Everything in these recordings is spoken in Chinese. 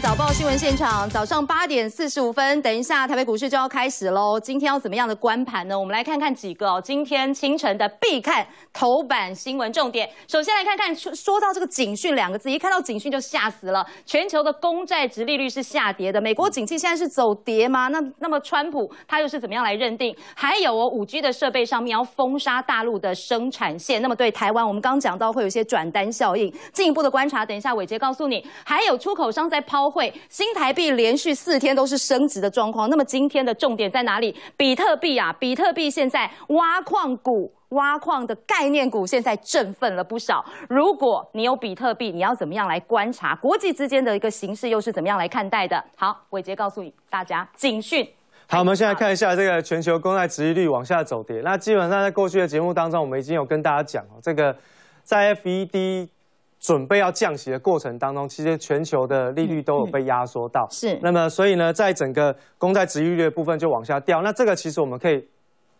早报。新闻现场，早上八点四十五分，等一下，台北股市就要开始喽。今天要怎么样的观盘呢？我们来看看几个哦，今天清晨的必看头版新闻重点。首先来看看说说到这个警讯两个字，一看到警讯就吓死了。全球的公债值利率是下跌的，美国景气现在是走跌吗？那那么川普他又是怎么样来认定？还有哦，五 G 的设备上面要封杀大陆的生产线，那么对台湾我们刚讲到会有一些转单效应，进一步的观察。等一下，伟杰告诉你，还有出口商在抛汇。新台币连续四天都是升值的状况，那么今天的重点在哪里？比特币啊，比特币现在挖矿股、挖矿的概念股现在振奋了不少。如果你有比特币，你要怎么样来观察国际之间的一个形势，又是怎么样来看待的？好，伟杰告诉你大家警讯。好，我们现在看一下这个全球公债殖利率往下走跌。那基本上在过去的节目当中，我们已经有跟大家讲哦，这个在 FED。准备要降息的过程当中，其实全球的利率都有被压缩到。是，那么所以呢，在整个公债殖利率部分就往下掉。那这个其实我们可以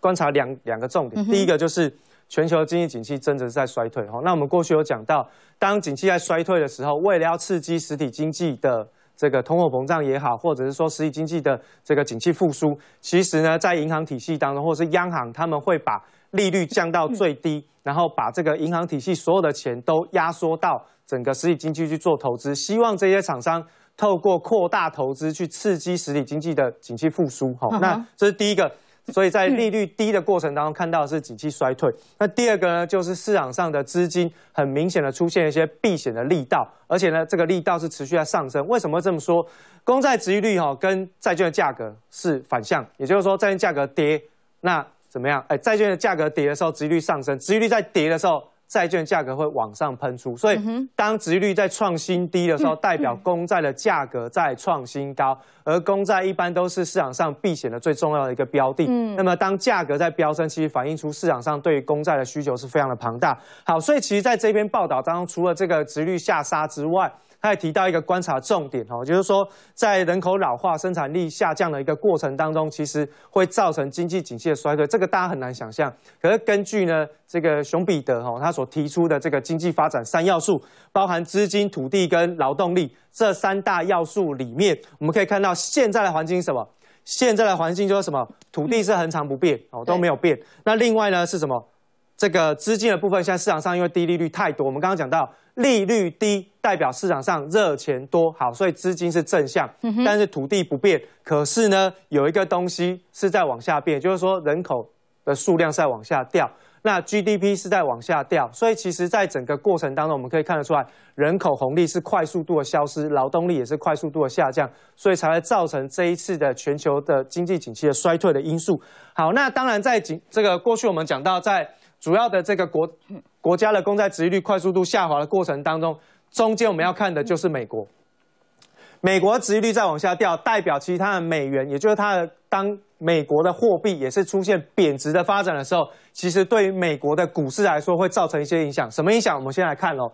观察两两个重点，第一个就是全球经济景气真的在衰退。哈，那我们过去有讲到，当景气在衰退的时候，为了要刺激实体经济的这个通货膨胀也好，或者是说实体经济的这个景气复苏，其实呢，在银行体系当中或者是央行他们会把。利率降到最低，然后把这个银行体系所有的钱都压缩到整个实体经济去做投资，希望这些厂商透过扩大投资去刺激实体经济的景气复苏。好，那这是第一个。所以在利率低的过程当中，看到是景气衰退。那第二个呢，就是市场上的资金很明显的出现一些避险的力道，而且呢，这个力道是持续在上升。为什么这么说？公债殖利率哈跟债券的价格是反向，也就是说，债券价格跌，那。怎么样？哎，债券的价格跌的时候，殖利率上升；殖利率在跌的时候，债券价格会往上喷出。所以，当殖利率在创新低的时候，代表公债的价格在创新高。而公债一般都是市场上避险的最重要的一个标的。那么，当价格在飙升，其实反映出市场上对公债的需求是非常的庞大。好，所以其实在这篇报道当中，除了这个殖利率下杀之外，他也提到一个观察重点哦，就是说在人口老化、生产力下降的一个过程当中，其实会造成经济景气的衰退。这个大家很难想象。可是根据呢，这个熊彼得哦，他所提出的这个经济发展三要素，包含资金、土地跟劳动力这三大要素里面，我们可以看到现在的环境什么？现在的环境就是什么？土地是恒常不变哦，都没有变。那另外呢是什么？这个资金的部分，现在市场上因为低利率太多，我们刚刚讲到利率低代表市场上热钱多，好，所以资金是正向。但是土地不变，可是呢有一个东西是在往下变，就是说人口的数量在往下掉，那 GDP 是在往下掉，所以其实在整个过程当中，我们可以看得出来，人口红利是快速度的消失，劳动力也是快速度的下降，所以才会造成这一次的全球的经济景气的衰退的因素。好，那当然在景这个过去我们讲到在主要的这个国国家的公债殖利率快速度下滑的过程当中，中间我们要看的就是美国，美国殖利率在往下掉，代表其他的美元，也就是它的当美国的货币也是出现贬值的发展的时候，其实对于美国的股市来说会造成一些影响。什么影响？我们先来看喽，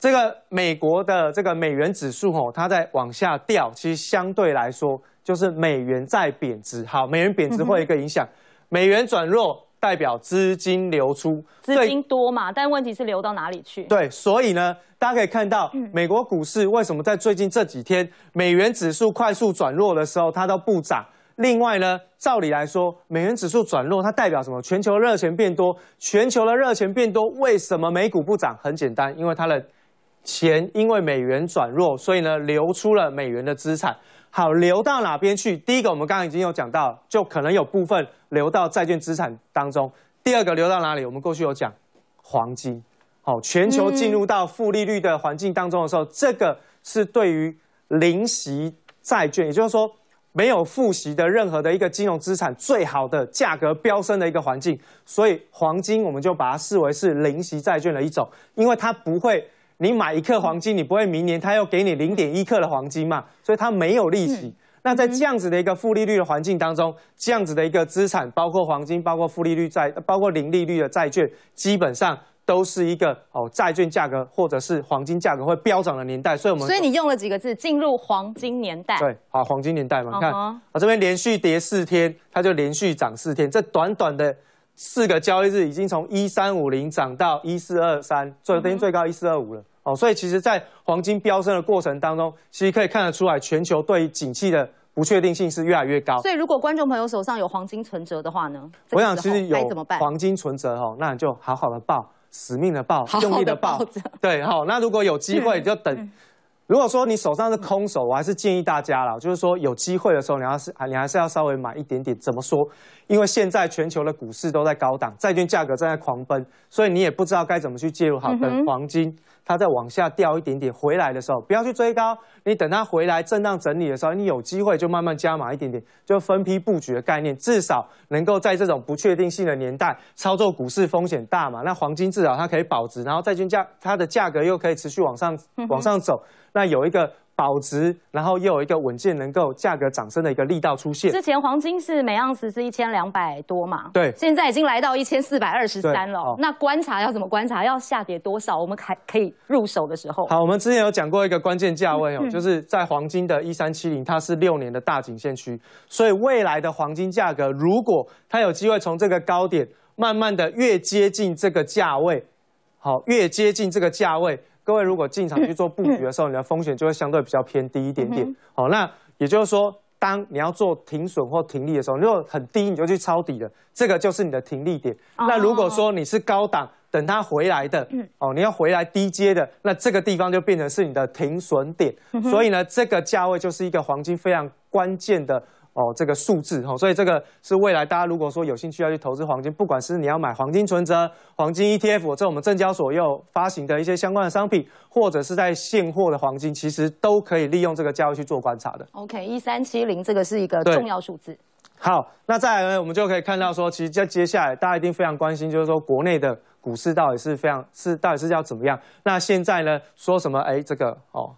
这个美国的这个美元指数吼，它在往下掉，其实相对来说就是美元在贬值。好，美元贬值会有一个影响，美元转弱。代表资金流出，资金多嘛？但问题是流到哪里去？对，所以呢，大家可以看到，美国股市为什么在最近这几天美元指数快速转弱的时候，它都不涨？另外呢，照理来说，美元指数转弱，它代表什么？全球热钱变多，全球的热钱变多，为什么美股不涨？很简单，因为它的。钱因为美元转弱，所以呢流出了美元的资产。好，流到哪边去？第一个，我们刚刚已经有讲到，就可能有部分流到债券资产当中。第二个，流到哪里？我们过去有讲，黄金。好，全球进入到负利率的环境当中的时候，这个是对于零息债券，也就是说没有付息的任何的一个金融资产最好的价格飙升的一个环境。所以，黄金我们就把它视为是零息债券的一种，因为它不会。你买一克黄金，你不会明年它又给你零点一克的黄金嘛？所以它没有利息。那在这样子的一个负利率的环境当中，这样子的一个资产，包括黄金，包括负利率债，包括零利率的债券，基本上都是一个哦，债券价格或者是黄金价格会飙涨的年代。所以我们所以你用了几个字，进入黄金年代。对，好，黄金年代嘛。你看啊，这边连续跌四天，它就连续涨四天。这短短的四个交易日，已经从一三五零涨到一四二三，最等于最高一四二五了。哦，所以其实，在黄金飙升的过程当中，其实可以看得出来，全球对景气的不确定性是越来越高。所以，如果观众朋友手上有黄金存折的话呢？我想，其实有黄金存折哦，那你就好好的抱，死命的抱，用力的抱着。对，好。那如果有机会，就等。如果说你手上是空手，我还是建议大家了，就是说有机会的时候，你还是你还是要稍微买一点点。怎么说？因为现在全球的股市都在高档，债券价格正在狂奔，所以你也不知道该怎么去介入。好，等黄金。它再往下掉一点点，回来的时候不要去追高，你等它回来震荡整理的时候，你有机会就慢慢加码一点点，就分批布局的概念，至少能够在这种不确定性的年代操作股市风险大嘛？那黄金至少它可以保值，然后债券价它的价格又可以持续往上往上走，那有一个。保值，然后又有一个稳健能够价格涨升的一个力道出现。之前黄金是每盎司是一千两百多嘛？对，现在已经来到一千四百二十三了。那观察要怎么观察？要下跌多少？我们还可以入手的时候。好，我们之前有讲过一个关键价位哦，就是在黄金的一三七零，它是六年的大颈线区。所以未来的黄金价格，如果它有机会从这个高点，慢慢的越接近这个价位，好，越接近这个价位。各位如果进场去做布局的时候，你的风险就会相对比较偏低一点点。哦，那也就是说，当你要做停损或停利的时候，如果很低，你就去抄底了，这个就是你的停利点。那如果说你是高档，等它回来的，哦，你要回来低阶的，那这个地方就变成是你的停损点。所以呢，这个价位就是一个黄金非常关键的。哦，这个数字哦，所以这个是未来大家如果说有兴趣要去投资黄金，不管是你要买黄金存折、黄金 ETF，在我们证交所又发行的一些相关的商品，或者是在现货的黄金，其实都可以利用这个交易去做观察的。OK，一三七零这个是一个重要数字。好，那再来呢，我们就可以看到说，其实在接下来大家一定非常关心，就是说国内的股市到底是非常是到底是要怎么样？那现在呢，说什么？哎，这个哦。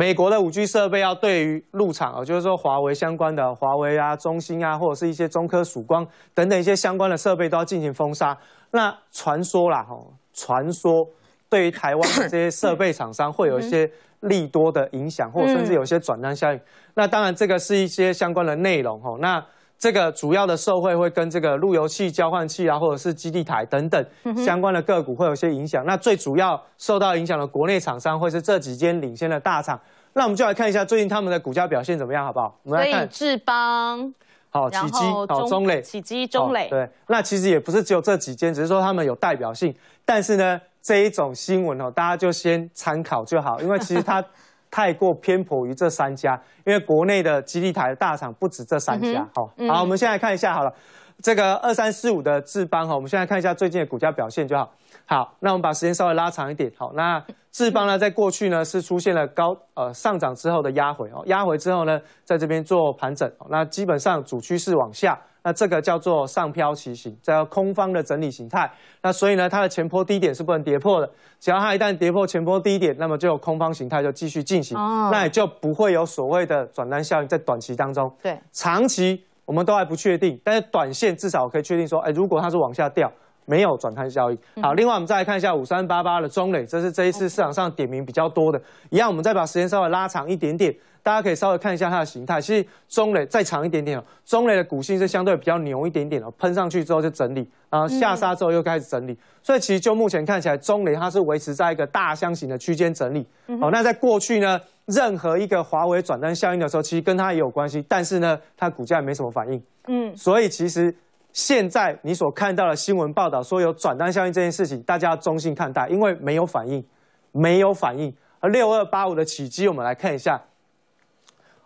美国的五 G 设备要对于入场啊，就是说华为相关的华为啊、中兴啊，或者是一些中科曙光等等一些相关的设备都要进行封杀。那传说啦，哈，传说对于台湾这些设备厂商会有一些利多的影响，或甚至有一些转让效应。那当然这个是一些相关的内容，哈，那。这个主要的受惠会跟这个路由器、交换器啊，或者是基地台等等相关的个股会有些影响。那最主要受到影响的国内厂商会是这几间领先的大厂。那我们就来看一下最近他们的股价表现怎么样，好不好？我来看志邦、好起基、好中磊、起基、中磊，对。那其实也不是只有这几间，只是说他们有代表性。但是呢，这一种新闻哦，大家就先参考就好，因为其实它。太过偏颇于这三家，因为国内的基地台的大厂不止这三家。好，好，我们先在看一下好了，这个二三四五的智邦哈，我们现在看一下最近的股价表现就好。好，那我们把时间稍微拉长一点。好，那智邦呢，在过去呢是出现了高呃上涨之后的压回哦，压回之后呢，在这边做盘整。那基本上主趋势往下。那这个叫做上漂旗形，这叫空方的整理形态。那所以呢，它的前波低点是不能跌破的。只要它一旦跌破前波低点，那么就有空方形态就继续进行，那也就不会有所谓的转单效应在短期当中。对，长期我们都还不确定，但是短线至少可以确定说，哎，如果它是往下掉。没有转盘效应。好，另外我们再来看一下五三八八的中磊，这是这一次市场上点名比较多的。一样，我们再把时间稍微拉长一点点，大家可以稍微看一下它的形态。其实中磊再长一点点哦，中磊的股性是相对比较牛一点点哦，喷上去之后就整理，然后下杀之后又开始整理。所以其实就目前看起来，中磊它是维持在一个大箱型的区间整理。好，那在过去呢，任何一个华为转单效应的时候，其实跟它也有关系，但是呢，它股价没什么反应。嗯，所以其实。现在你所看到的新闻报道说有转单效应这件事情，大家要中性看待，因为没有反应，没有反应。而六二八五的起机，我们来看一下。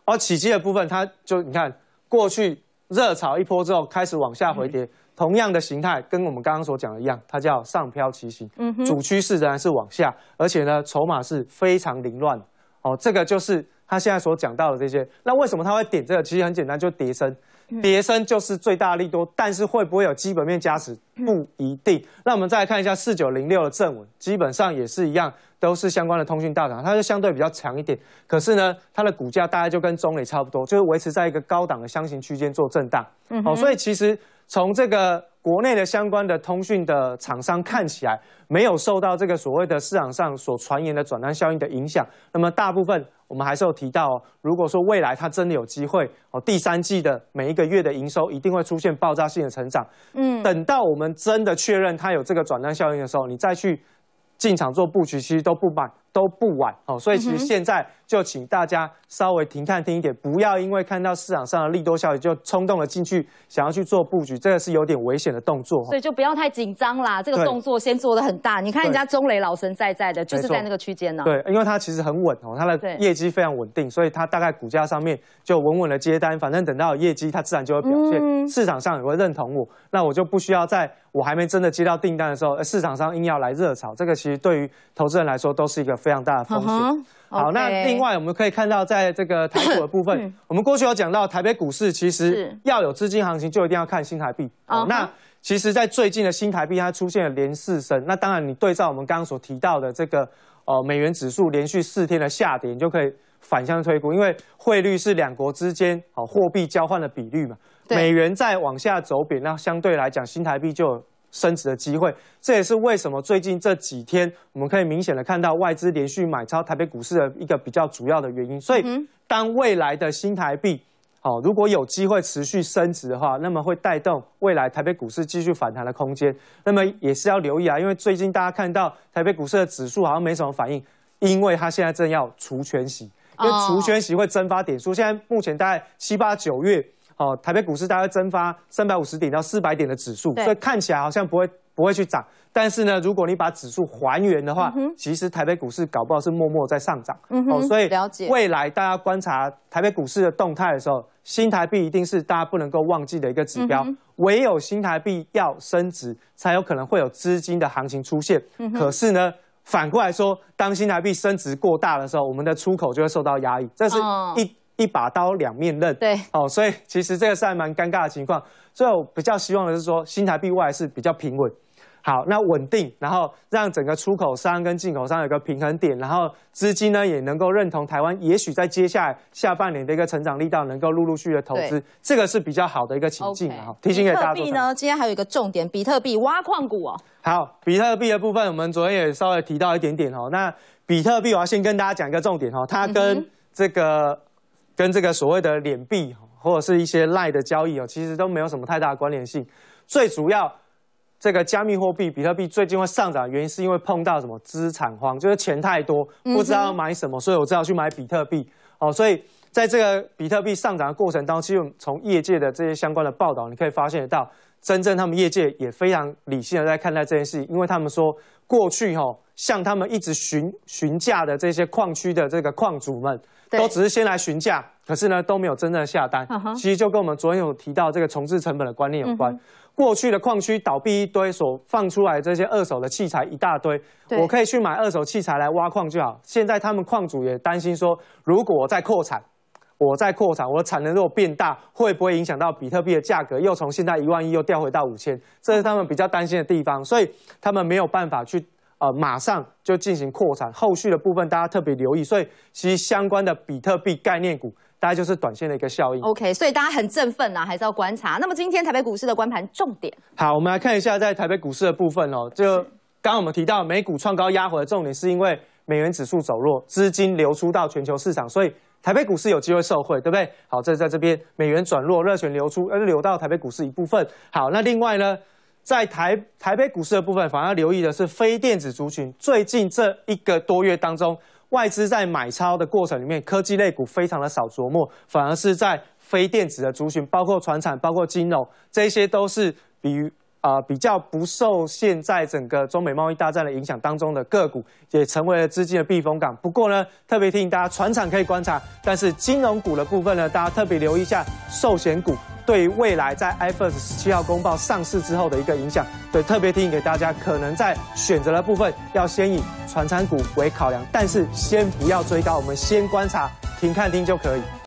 而起机的部分，它就你看，过去热炒一波之后开始往下回跌，同样的形态，跟我们刚刚所讲的一样，它叫上飘骑行，嗯哼。主趋势仍然是往下，而且呢，筹码是非常凌乱哦，这个就是他现在所讲到的这些。那为什么他会点这个？其实很简单，就叠升。别升就是最大利多，但是会不会有基本面加持不一定。那我们再来看一下四九零六的正文，基本上也是一样，都是相关的通讯大厂，它就相对比较强一点。可是呢，它的股价大概就跟中磊差不多，就是维持在一个高档的箱型区间做震荡。好，所以其实从这个国内的相关的通讯的厂商看起来，没有受到这个所谓的市场上所传言的转单效应的影响。那么大部分。我们还是有提到哦，如果说未来它真的有机会哦，第三季的每一个月的营收一定会出现爆炸性的成长。嗯，等到我们真的确认它有这个转单效应的时候，你再去进场做布局，其实都不晚，都不晚哦，所以其实现在就请大家稍微停看听一点，不要因为看到市场上的利多消息就冲动的进去想要去做布局，这个是有点危险的动作。所以就不要太紧张啦，这个动作先做的很大。你看人家中雷老神在在的，就是在那个区间呢。对，因为它其实很稳哦，它的业绩非常稳定，所以它大概股价上面就稳稳的接单，反正等到业绩它自然就会表现，市场上也会认同我，那我就不需要在我还没真的接到订单的时候，市场上硬要来热炒，这个其实对于投资人来说都是一个。非常大的风险。好，那另外我们可以看到，在这个台股的部分，我们过去有讲到，台北股市其实要有资金行情，就一定要看新台币。哦，那其实，在最近的新台币，它出现了连四升。那当然，你对照我们刚刚所提到的这个，呃，美元指数连续四天的下跌，你就可以反向推估，因为汇率是两国之间好货币交换的比率嘛。美元在往下走贬，那相对来讲，新台币就。升值的机会，这也是为什么最近这几天我们可以明显的看到外资连续买超台北股市的一个比较主要的原因。所以，当未来的新台币，好，如果有机会持续升值的话，那么会带动未来台北股市继续反弹的空间。那么也是要留意啊，因为最近大家看到台北股市的指数好像没什么反应，因为它现在正要除权息，因为除权息会蒸发点数。现在目前大概七八九月。哦，台北股市大概蒸发三百五十点到四百点的指数，所以看起来好像不会不会去涨。但是呢，如果你把指数还原的话，其实台北股市搞不好是默默在上涨。哦，所以了解未来大家观察台北股市的动态的时候，新台币一定是大家不能够忘记的一个指标。唯有新台币要升值，才有可能会有资金的行情出现。可是呢，反过来说，当新台币升值过大的时候，我们的出口就会受到压抑。这是一。一把刀两面刃，对哦，所以其实这个是蛮尴尬的情况。所以我比较希望的是说，新台币外是比较平稳，好，那稳定，然后让整个出口商跟进口商有个平衡点，然后资金呢也能够认同台湾，也许在接下来下半年的一个成长力道能够陆陆续续的投资，这个是比较好的一个情境哈。提醒给大家，比特币呢，今天还有一个重点，比特币挖矿股哦。好，比特币的部分，我们昨天也稍微提到一点点哦。那比特币，我要先跟大家讲一个重点哦，它跟这个。跟这个所谓的脸币，或者是一些赖的交易哦，其实都没有什么太大关联性。最主要，这个加密货币比特币最近会上涨，原因是因为碰到什么资产荒，就是钱太多，不知道买什么，所以我知道去买比特币哦。所以在这个比特币上涨的过程当中，从业界的这些相关的报道，你可以发现得到，真正他们业界也非常理性的在看待这件事，因为他们说过去哈，向他们一直询询价的这些矿区的这个矿主们。都只是先来询价，可是呢都没有真正下单。其实就跟我们昨天有提到这个重置成本的观念有关。过去的矿区倒闭一堆，所放出来这些二手的器材一大堆，我可以去买二手器材来挖矿就好。现在他们矿主也担心说，如果我再扩产，我在扩产，我的产能如果变大，会不会影响到比特币的价格又从现在一万一又掉回到五千？这是他们比较担心的地方，所以他们没有办法去。呃，马上就进行扩产，后续的部分大家特别留意。所以其实相关的比特币概念股，大概就是短线的一个效应。OK，所以大家很振奋啊，还是要观察。那么今天台北股市的观盘重点，好，我们来看一下在台北股市的部分哦。就刚刚我们提到美股创高压回的重点，是因为美元指数走弱，资金流出到全球市场，所以台北股市有机会受惠，对不对？好，在在这边美元转弱，热钱流出，呃，流到台北股市一部分。好，那另外呢？在台台北股市的部分，反而留意的是非电子族群。最近这一个多月当中，外资在买超的过程里面，科技类股非常的少琢磨，反而是在非电子的族群，包括船产、包括金融，这些都是比啊比较不受现在整个中美贸易大战的影响当中的个股，也成为了资金的避风港。不过呢，特别提醒大家，船产可以观察，但是金融股的部分呢，大家特别留意一下寿险股。对于未来在 iPhone 十七号公报上市之后的一个影响，对特别提醒给大家，可能在选择的部分要先以传产股为考量，但是先不要追高，我们先观察，停看听就可以。